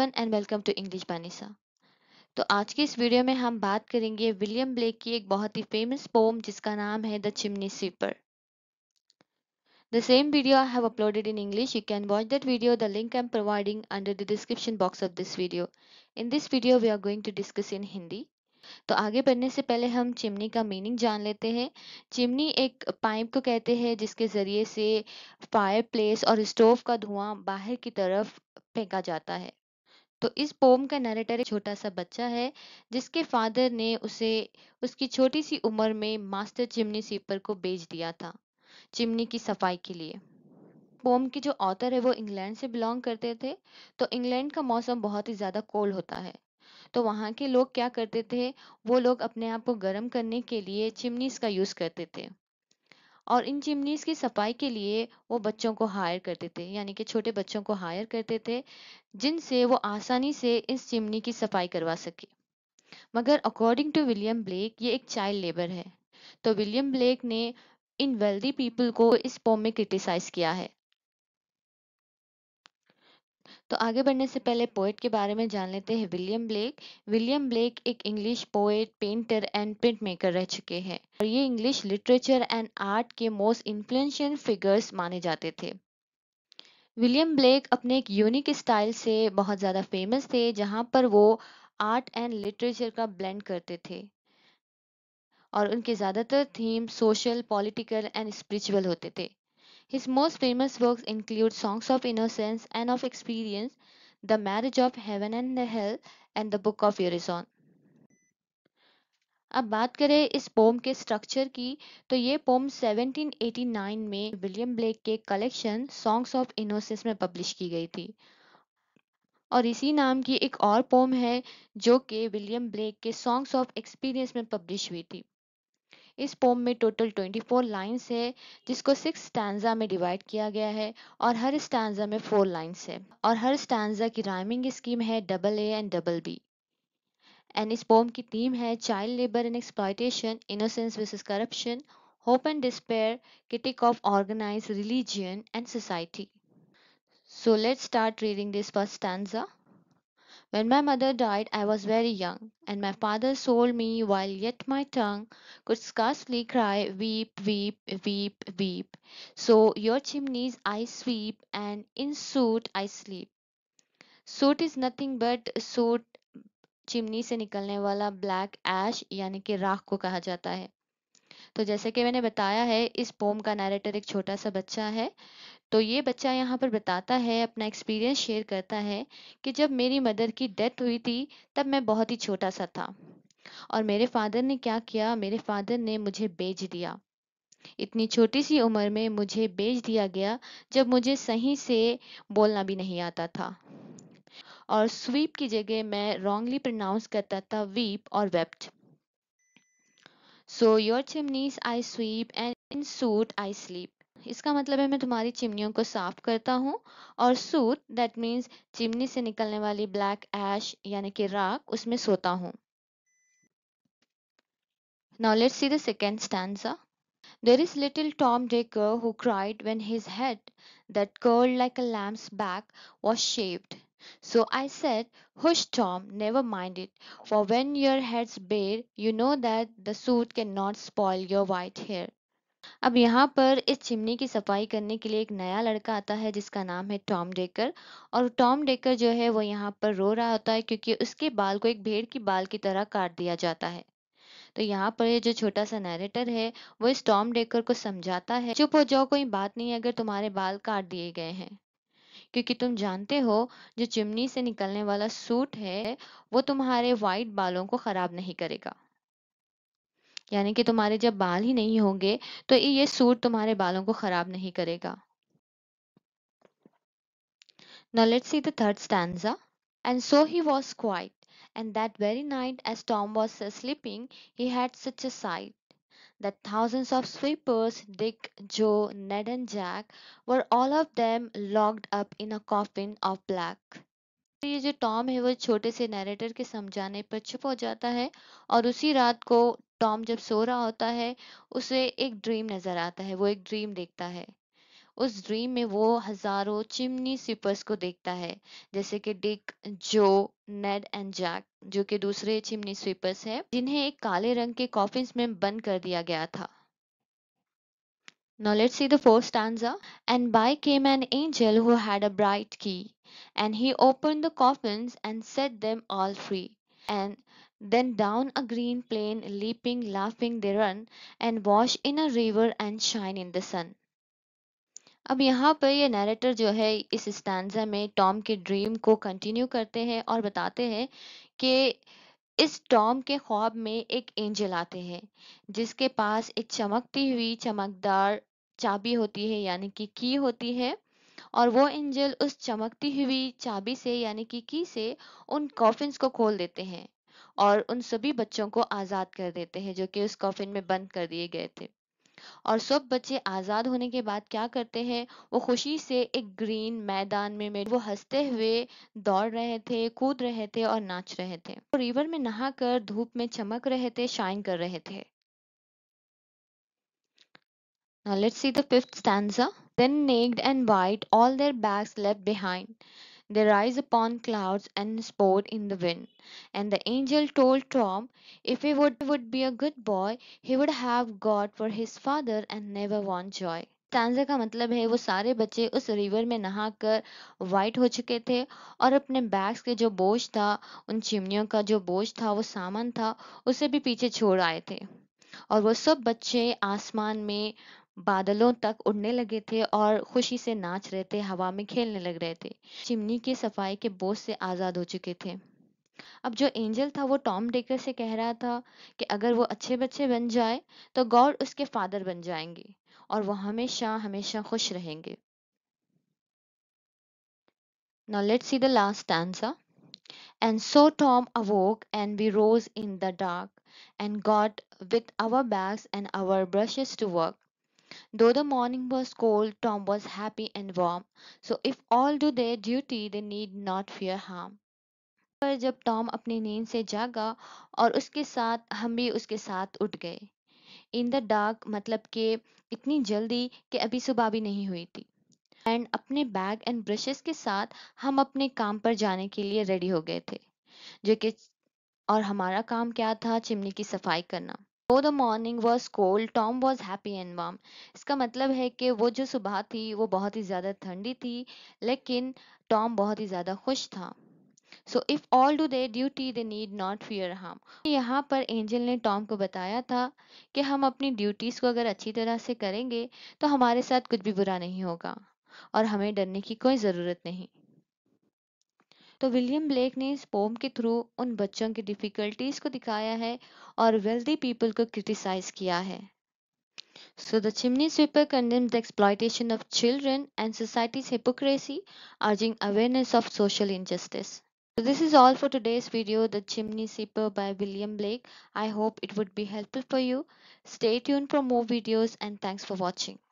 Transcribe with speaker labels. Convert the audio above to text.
Speaker 1: And welcome to English Banisa तो आज के इस वीडियो में हम बात करेंगे विलियम ब्लेक की एक बहुत ही फेमस पोम जिसका नाम है the chimney sweeper the same video I have uploaded in English you can watch that video the link I am providing under the description box of this video in this video we are going to discuss in Hindi तो आगे बढ़ने से पहले हम chimney का meaning जान लेते हैं चिमनी एक पाइप को कहते हैं जिसके ज़रिए से फायर और स्टोव का धुआं बाहर की तरफ फेंका जाता है तो इस पोम का नरेटर एक छोटा सा बच्चा है जिसके फादर ने उसे उसकी छोटी सी उम्र में मास्टर चिमनी स्वीपर को बेच दिया था चिमनी की सफाई के लिए पोम की जो ऑथर है वो इंग्लैंड से बिलोंग करते थे तो इंग्लैंड का मौसम बहुत ही ज़्यादा कोल्ड होता है तो वहाँ के लोग क्या करते थे वो लोग अपने आप को गर्म करने के लिए चिमनीस का यूज़ करते थे और इन चिमनीज़ की सफाई के लिए वो बच्चों को हायर करते थे यानी कि छोटे बच्चों को हायर करते थे जिनसे वो आसानी से इस चिमनी की सफाई करवा सके मगर अकॉर्डिंग टू विलियम ब्लेक ये एक चाइल्ड लेबर है तो विलियम ब्लेक ने इन वेल्दी पीपल को इस फॉर्म में क्रिटिसाइज किया है तो आगे बढ़ने से पहले पोइट के बारे में जान लेते हैं विलियम ब्लेक विलियम ब्लेक एक English poet painter and print maker रह चुके हैं और ये इंग्लिश लिटरेचर एंड आर्ट के मोस्ट इन्फ्लुएंशियल फिगर्स माने जाते थे विलियम ब्लेक अपने एक यूनिक स्टाइल से बहुत ज़्यादा फेमस थे जहाँ पर वो आर्ट एंड लिटरेचर का ब्लेंड करते थे और उनके ज़्यादातर theme social political and spiritual होते थे His most famous works include "Songs of Innocence and of Experience", "The Marriage of Heaven and Hell", and "The Book of Urizen". अब बात करें इस पोम के स्ट्रक्चर की तो ये पोम 1789 में विलियम ब्लेक के कलेक्शन सॉन्ग्स ऑफ इनोसिस में पब्लिश की गई थी और इसी नाम की एक और पोम है जो कि विलियम ब्लेक के सॉन्ग्स ऑफ एक्सपीरियंस में पब्लिश हुई थी इस पोम में टोटल 24 लाइंस है जिसको सिक्स स्टैंडा में डिवाइड किया गया है और हर स्टैंडा में फोर लाइंस है और हर स्टैंडा की राइमिंग स्कीम है double A and double B and इस पोम की थीम है child labour and exploitation innocence versus corruption hope and despair critique of organise religion and society so let start reading this first stanza When my mother died, I was very young, and my father sold me while yet my tongue could scarcely cry, Weep, weep, weep, weep. So your chimneys I sweep, and in soot I sleep. Soot is nothing but soot, Chimney se nikalne wala black ash, yani कि राख ko kaha jata hai. तो जैसे कि मैंने बताया है इस pome का नैरेटर एक छोटा सा बच्चा है तो ये बच्चा यहाँ पर बताता है अपना एक्सपीरियंस शेयर करता है कि जब मेरी मदर की डेथ हुई थी तब मैं बहुत ही छोटा सा था और मेरे फादर ने क्या किया मेरे फादर ने मुझे बेच दिया इतनी छोटी सी उम्र में मुझे बेच दिया गया जब मुझे सही से बोलना भी नहीं आता था और स्वीप की जगह मैं रॉन्गली प्रोनाउंस करता था वीप और wept so your chimneys I sweep and in soot I sleep इसका मतलब है मैं तुम्हारी चिमनियों को साफ करता हूँ और सूट दैट मीन्स चिमनी से निकलने वाली ब्लैक ऐश यानी कि राख उसमें सोता हूँ Now let's see the second stanza. There is little Tom Dacre who cried when his head, that curled like a lamb's back, was shaved. So I said, Hush, Tom, never mind it, for when your head's bare, you know that the suit cannot spoil your white hair. अब यहाँ पर इस chimney की सफाई करने के लिए एक नया लड़का आता है जिसका नाम है टॉम डेकर और टॉम डेकर जो है वो यहाँ पर रो रहा होता है क्योंकि उसके बाल को एक भेड़ की बाल की तरह काट दिया जाता है तो यहाँ पर ये जो छोटा सा नैरेटर है वो इस टॉम डेकर को समझाता है चुप हो जाओ कोई बात नहीं अगर तुम्हारे बाल काट दिए गए हैं क्योंकि तुम जानते हो जो चिमनी से निकलने वाला सूट है वो तुम्हारे वाइट बालों को ख़राब नहीं करेगा यानी कि तुम्हारे जब बाल ही नहीं होंगे तो ये सूट तुम्हारे बालों को ख़राब नहीं करेगा Now let's see the third stanza. And so he was quiet. And that very night, as Tom was sleeping, he had such a sight that thousands of sweepers, Dick, Joe, Ned, and Jack, were all of them locked up in a coffin of black. ये जो Tom है वो छोटे से narrator के समझाने पर चुप हो जाता है और उसी रात को टॉम जब सो रहा होता है उसे एक ड्रीम नजर आता है वो एक ड्रीम देखता है उस ड्रीम में वो हजारों चिमनी स्वीपर्स को देखता है जैसे कि डिक जो नेड एंड जैक जो कि दूसरे चिमनी स्वीपर्स हैं जिन्हें एक काले रंग के कॉफिन में बंद कर दिया गया था Now let's see the fourth stanza. And by came an angel who had a bright key, and he opened the coffins and set them all free. And then down a green plain, leaping, laughing, they run, and wash in a river and shine in the sun. अब यहाँ पर ये narrator जो है इस stanza में Tom के dream को कंटिन्यू करते हैं और बताते हैं कि इस टॉम के ख्वाब में एक एंजल आते हैं जिसके पास एक चमकती हुई चमकदार चाबी होती है यानी कि की होती है और वो एंजल उस चमकती हुई चाबी से यानी कि की से उन कॉफिन्स को खोल देते हैं और उन सभी बच्चों को आज़ाद कर देते हैं जो कि उस कॉफिन में बंद कर दिए गए थे और सब बच्चे आज़ाद होने के बाद क्या करते हैं वो खुशी से एक ग्रीन मैदान में, मेरे वो हंसते हुए दौड़ रहे थे कूद रहे थे और नाच रहे थे वो रिवर में नहाकर धूप में चमक रहे थे शाइन कर रहे थे Now let's see the fifth stanza. Then naked and white, all their bags left behind. They rise upon clouds and sport in the wind. And the angel told Tom if he would, would be a good boy, he would have God for his father and never want joy. Stanza का मतलब है वो सारे बच्चे उस river में नहा कर वाइट हो चुके थे और अपने बैग्स के जो बोझ था उन चिमनियों का जो बोझ था वो सामान था उसे भी पीछे छोड़ आए थे और वो सब बच्चे आसमान में बादलों तक उड़ने लगे थे और खुशी से नाच रहे थे हवा में खेलने लग रहे थे चिमनी की सफाई के बोझ से आज़ाद हो चुके थे अब जो एंजल था वो टॉम डेकर से कह रहा था कि अगर वो अच्छे बच्चे बन जाए तो गॉड उसके फादर बन जाएंगे और वो हमेशा हमेशा खुश रहेंगे Now let's see the last stanza. And so Tom awoke and we rose in the dark and got with our bags and our brushes to work. Though the morning was cold, Tom was happy and warm, so if all do their duty they need not fear harm। पर जब Tom अपनी नींद से जागा और उसके साथ हम भी उसके साथ उठ गए इन द डार्क मतलब कि इतनी जल्दी कि अभी सुबह भी नहीं हुई थी एंड अपने बैग एंड ब्रशेस के साथ हम अपने काम पर जाने के लिए रेडी हो गए थे जो कि और हमारा काम क्या था चिमनी की सफाई करना Though the morning was cold, Tom was happy and warm. इसका मतलब है कि वो जो सुबह थी वो बहुत ही ज़्यादा ठंडी थी लेकिन टॉम बहुत ही ज़्यादा खुश था so if all do their duty they need not fear harm यहाँ पर एंजल ने टॉम को बताया था कि हम अपनी ड्यूटीज़ को अगर अच्छी तरह से करेंगे तो हमारे साथ कुछ भी बुरा नहीं होगा और हमें डरने की कोई ज़रूरत नहीं तो विलियम ब्लेक ने इस पोम के थ्रू उन बच्चों की डिफ़िकल्टीज़ को दिखाया है और वेल्दी पीपल को क्रिटिसाइज किया है So the chimney sweeper condemns the exploitation of children and society's hypocrisy, urging awareness of social injustice. So this is all for today's video, The Chimney Sweeper by William Blake. I hope it would be helpful for you. Stay tuned for more videos and thanks for watching.